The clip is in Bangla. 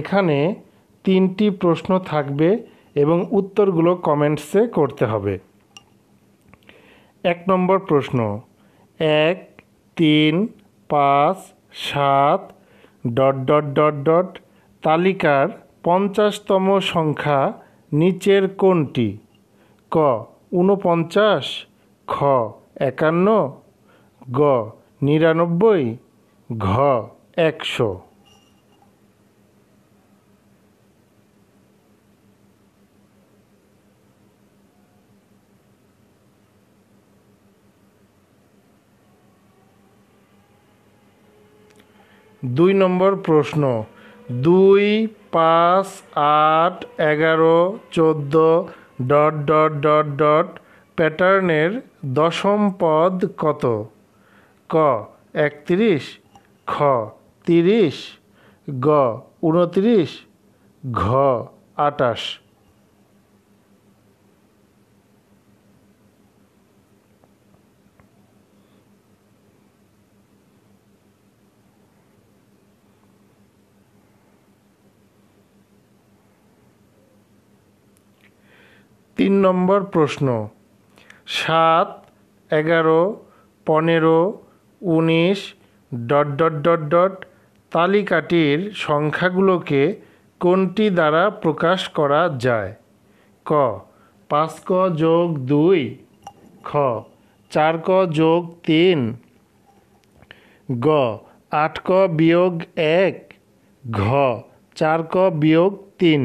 এখানে তিনটি প্রশ্ন থাকবে এবং উত্তরগুলো কমেন্টসে করতে হবে এক নম্বর প্রশ্ন এক তিন পাঁচ সাত ডট ডট ডট ডট তালিকার পঞ্চাশতম সংখ্যা নিচের কোনটি ক ঊনপঞ্চাশ খ একান্ন গ নিরানব্বই ঘ একশো দুই নম্বর প্রশ্ন দুই পাঁচ আট এগারো চোদ্দ ডট ডট ডট ডট প্যাটার্নের দশম পদ কত ক একত্রিশ খ তিরিশ গ উনত্রিশ ঘ আটাশ তিন নম্বর প্রশ্ন সাত এগারো পনেরো উনিশ ডট ডট ডট ডট তালিকাটির সংখ্যাগুলোকে কোনটি দ্বারা প্রকাশ করা যায় ক পাঁচ ক যোগ দুই খ চার ক যোগ তিন গ আট ক বিয়োগ এক ঘ চার ক বিয়োগ তিন